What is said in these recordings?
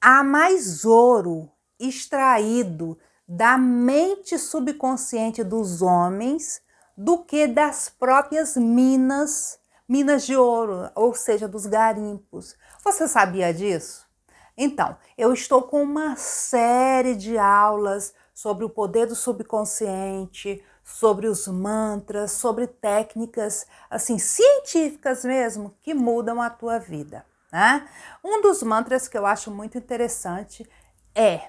há mais ouro extraído da mente subconsciente dos homens do que das próprias minas, minas de ouro, ou seja, dos garimpos. Você sabia disso? Então, eu estou com uma série de aulas sobre o poder do subconsciente, sobre os mantras, sobre técnicas assim científicas mesmo que mudam a tua vida. Né? Um dos mantras que eu acho muito interessante é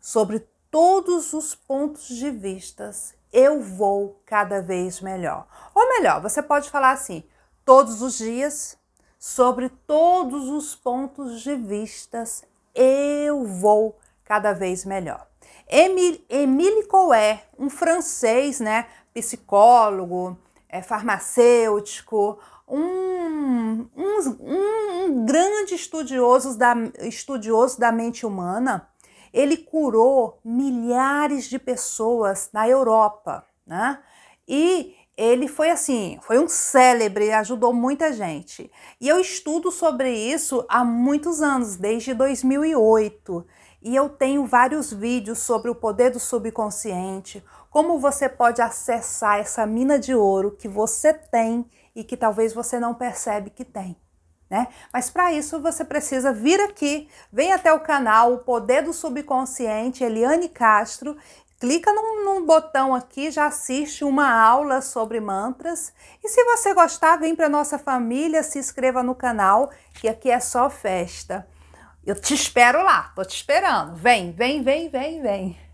sobre todos os pontos de vistas eu vou cada vez melhor. Ou melhor, você pode falar assim, todos os dias, sobre todos os pontos de vistas eu vou cada vez melhor. Emile, Coué Coé, um francês, né, psicólogo, é, farmacêutico, um, um, um grande estudioso da, estudioso da mente humana. Ele curou milhares de pessoas na Europa, né? E ele foi assim, foi um célebre, ajudou muita gente. E eu estudo sobre isso há muitos anos, desde 2008. E eu tenho vários vídeos sobre o poder do subconsciente, como você pode acessar essa mina de ouro que você tem e que talvez você não percebe que tem. Né? Mas para isso você precisa vir aqui, vem até o canal O Poder do Subconsciente, Eliane Castro, clica num, num, botão aqui, já assiste uma aula sobre mantras. E se você gostar, vem para nossa família, se inscreva no canal, que aqui é só festa. Eu te espero lá, tô te esperando. Vem, vem, vem, vem, vem.